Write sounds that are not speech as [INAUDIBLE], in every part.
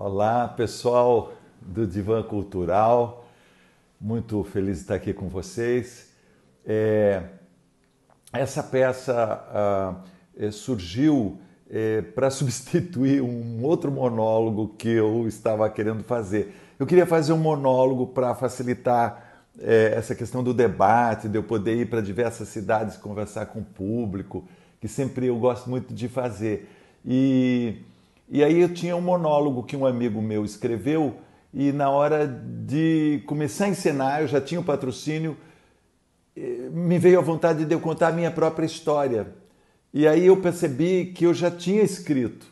Olá, pessoal do Divã Cultural. Muito feliz de estar aqui com vocês. É, essa peça ah, é, surgiu é, para [LAUGHS] substituir um outro monólogo que eu estava querendo fazer. Eu queria fazer um monólogo para facilitar é, essa questão do debate, de eu poder ir para diversas cidades conversar com o público, que sempre eu gosto muito de fazer. E e aí eu tinha um monólogo que um amigo meu escreveu e na hora de começar a encenar, eu já tinha o patrocínio, eh, me veio a vontade de eu contar a minha própria história. E aí eu percebi que eu já tinha escrito.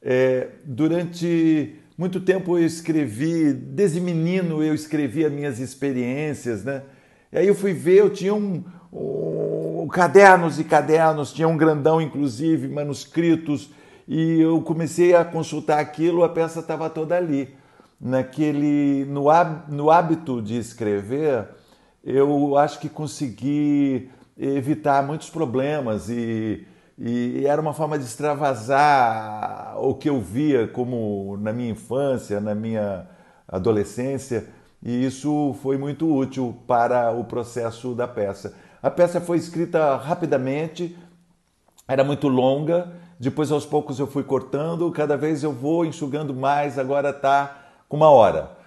É, durante muito tempo eu escrevi, desde menino eu escrevi as minhas experiências, né? E aí eu fui ver, eu tinha um, um cadernos e cadernos, tinha um grandão inclusive, manuscritos, e eu comecei a consultar aquilo, a peça estava toda ali. Naquele, no, no hábito de escrever, eu acho que consegui evitar muitos problemas e, e era uma forma de extravasar o que eu via como na minha infância, na minha adolescência, e isso foi muito útil para o processo da peça. A peça foi escrita rapidamente, era muito longa. Depois, aos poucos, eu fui cortando, cada vez eu vou enxugando mais, agora está com uma hora.